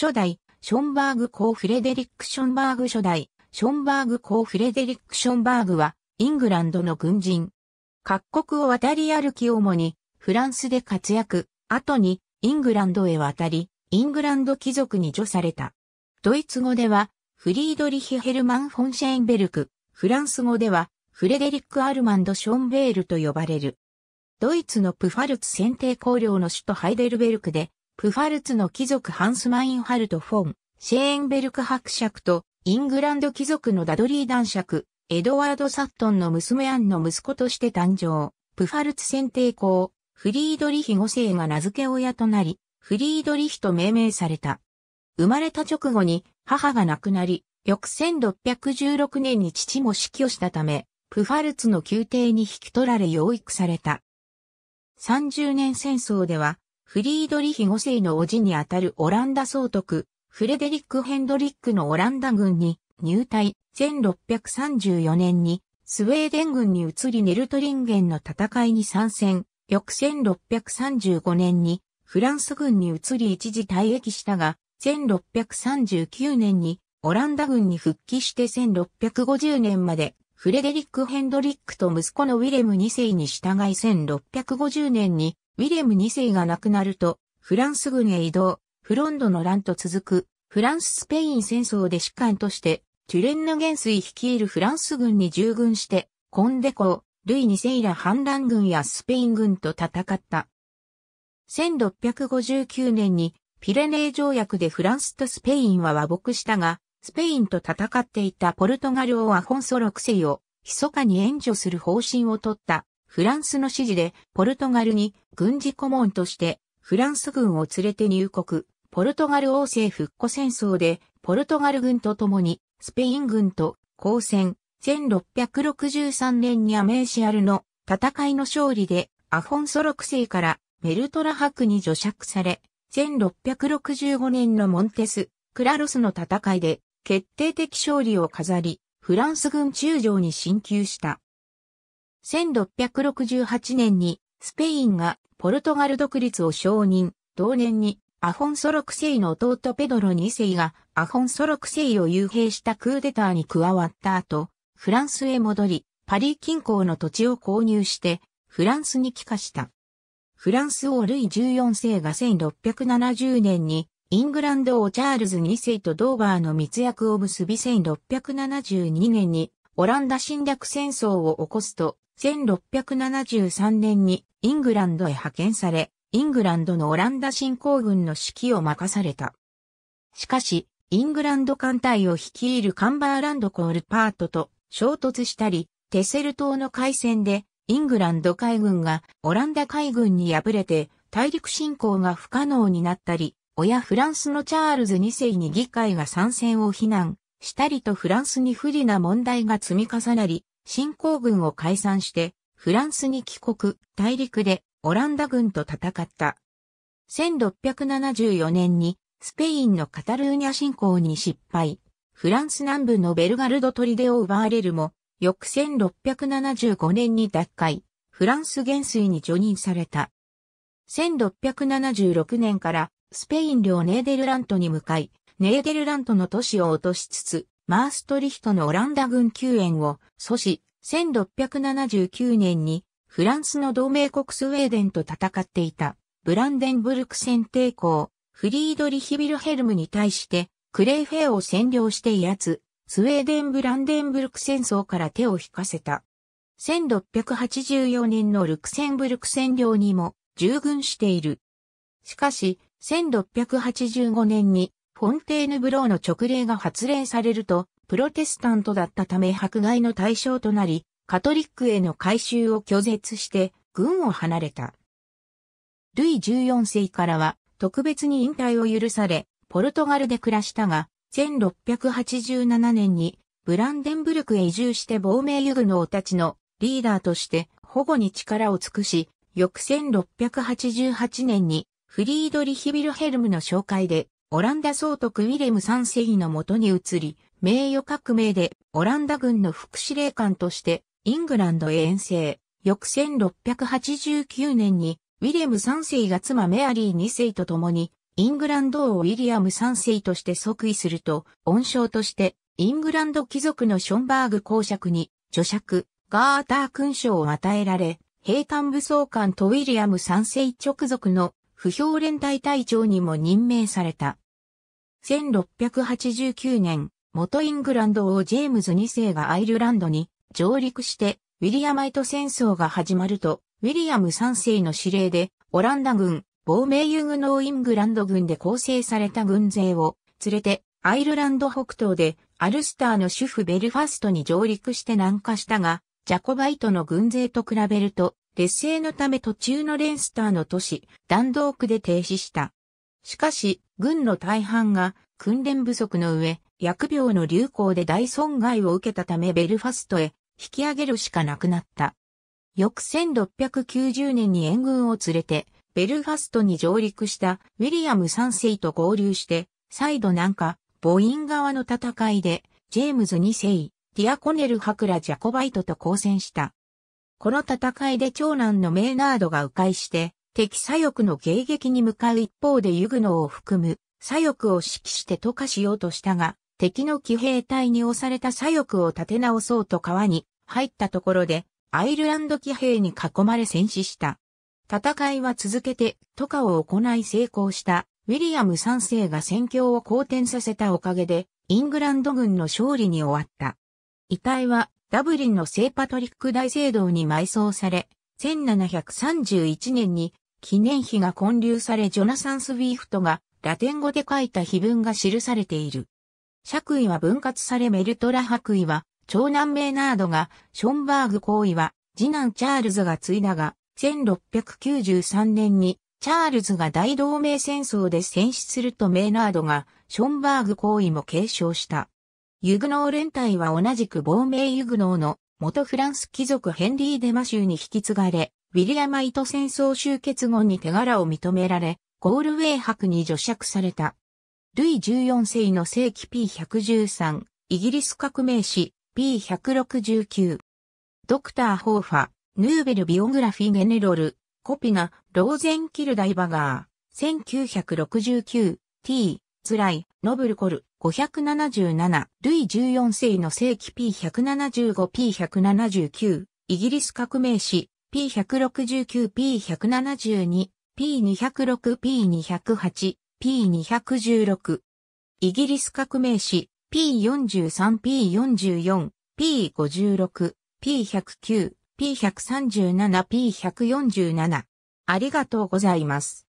初代、ションバーグ公フレデリック・ションバーグ初代、ションバーグ公フレデリック・ションバーグは、イングランドの軍人。各国を渡り歩き主に、フランスで活躍、後に、イングランドへ渡り、イングランド貴族に除された。ドイツ語では、フリードリヒ・ヘルマン・フォンシェーンベルク、フランス語では、フレデリック・アルマンド・ションベールと呼ばれる。ドイツのプファルツ選定公領の首都ハイデルベルクで、プファルツの貴族ハンス・マインハルト・フォン、シェーンベルク伯爵と、イングランド貴族のダドリー男爵、エドワード・サットンの娘アンの息子として誕生。プファルツ選定校、フリードリヒ5世が名付け親となり、フリードリヒと命名された。生まれた直後に母が亡くなり、翌1616年に父も死去したため、プファルツの宮廷に引き取られ養育された。30年戦争ではフリードリヒ5世の叔父にあたるオランダ総督、フレデリック・ヘンドリックのオランダ軍に入隊、1634年にスウェーデン軍に移りネルトリンゲンの戦いに参戦、翌1635年にフランス軍に移り一時退役したが、1639年にオランダ軍に復帰して1650年までフレデリック・ヘンドリックと息子のウィレム2世に従い1650年にウィレム2世が亡くなると、フランス軍へ移動、フロンドの乱と続く、フランス・スペイン戦争で士官として、チュレンヌ元帥率いるフランス軍に従軍して、コンデコー、ルイ2世ら反乱軍やスペイン軍と戦った。1659年にピレネー条約でフランスとスペインは和睦したが、スペインと戦っていたポルトガル王アホンソ6世を密かに援助する方針を取ったフランスの指示でポルトガルに軍事顧問としてフランス軍を連れて入国、ポルトガル王政復古戦争でポルトガル軍と共にスペイン軍と交戦、1663年にアメーシアルの戦いの勝利でアフォンソ6世からメルトラ博に除釈され、1665年のモンテス、クラロスの戦いで決定的勝利を飾り、フランス軍中将に進級した。1668年にスペインがポルトガル独立を承認、同年にアフォンソロクセイの弟ペドロ2世がアフォンソロクセイを幽閉したクーデターに加わった後、フランスへ戻り、パリ近郊の土地を購入してフランスに帰化した。フランス王ルイ14世が1670年にイングランド王チャールズ2世とドーバーの密約を結び1672年にオランダ侵略戦争を起こすと1673年にイングランドへ派遣され、イングランドのオランダ侵攻軍の指揮を任された。しかし、イングランド艦隊を率いるカンバーランド・コールパートと衝突したり、テセル島の海戦でイングランド海軍がオランダ海軍に敗れて大陸侵攻が不可能になったり、親フランスのチャールズ2世に議会が参戦を非難したりとフランスに不利な問題が積み重なり、新興軍を解散して、フランスに帰国、大陸でオランダ軍と戦った。1674年にスペインのカタルーニャ侵攻に失敗。フランス南部のベルガルド砦を奪われるも、翌1675年に脱会、フランス元帥に除任された。1676年からスペイン領ネーデルラントに向かい、ネーデルラントの都市を落としつつ、マーストリヒトのオランダ軍救援を阻止、1679年にフランスの同盟国スウェーデンと戦っていたブランデンブルク戦抵抗、フリードリヒビルヘルムに対してクレイフェを占領して威圧、スウェーデンブランデンブルク戦争から手を引かせた。1684年のルクセンブルク占領にも従軍している。しかし、1685年にフォンテーヌブローの直令が発令されると、プロテスタントだったため迫害の対象となり、カトリックへの改宗を拒絶して、軍を離れた。ルイ14世からは、特別に引退を許され、ポルトガルで暮らしたが、1687年にブランデンブルクへ移住して亡命ユグノーたちのリーダーとして保護に力を尽くし、翌1688年にフリードリヒビルヘルムの紹介でオランダ総督ウィレム3世のもとに移り、名誉革命でオランダ軍の副司令官としてイングランドへ遠征。翌1689年にウィレム3世が妻メアリー2世と共にイングランド王ウィリアム3世として即位すると、恩賞としてイングランド貴族のションバーグ公爵に著爵ガーター勲章を与えられ、兵艦武装官とウィリアム3世直属の不評連隊隊長にも任命された。1689年、元イングランド王ジェームズ2世がアイルランドに上陸して、ウィリアマイト戦争が始まると、ウィリアム3世の指令で、オランダ軍、亡命ユグノーイングランド軍で構成された軍勢を連れて、アイルランド北東で、アルスターの主婦ベルファストに上陸して南下したが、ジャコバイトの軍勢と比べると、劣勢のため途中のレンスターの都市、弾道区で停止した。しかし、軍の大半が訓練不足の上、疫病の流行で大損害を受けたためベルファストへ引き上げるしかなくなった。翌1690年に援軍を連れて、ベルファストに上陸したウィリアム3世と合流して、再度南下、ボイン側の戦いで、ジェームズ2世、ディアコネル・ハクラ・ジャコバイトと交戦した。この戦いで長男のメーナードが迂回して、敵左翼の迎撃に向かう一方でユグノを含む左翼を指揮して渡過しようとしたが、敵の騎兵隊に押された左翼を立て直そうと川に入ったところで、アイルランド騎兵に囲まれ戦死した。戦いは続けて、渡過を行い成功した、ウィリアム3世が戦況を好転させたおかげで、イングランド軍の勝利に終わった。遺体はダブリンの聖パトリック大聖堂に埋葬され、1731年に記念碑が建立されジョナサン・スウィーフトがラテン語で書いた碑文が記されている。爵位は分割されメルトラ伯位は、長男メーナードが、ションバーグ皇位は、次男チャールズが継いだが、1693年に、チャールズが大同盟戦争で戦死するとメーナードが、ションバーグ皇位も継承した。ユグノー連隊は同じく亡命ユグノーの元フランス貴族ヘンリー・デマ州に引き継がれ、ウィリアマイト戦争終結後に手柄を認められ、ゴールウェイ博に除釈された。ルイ14世の世紀 P113、イギリス革命史 P169。ドクター・ホーファ、ヌーベル・ビオグラフィ・ゲネロル、コピナ、ローゼン・キルダイバガー、1969、T、ズライ、ノブルコル、577、ルイ14世の世紀 P175P179、イギリス革命史、P169P172、P206P208、P216。イギリス革命史、P43P44、P56、P109、P137、P147。ありがとうございます。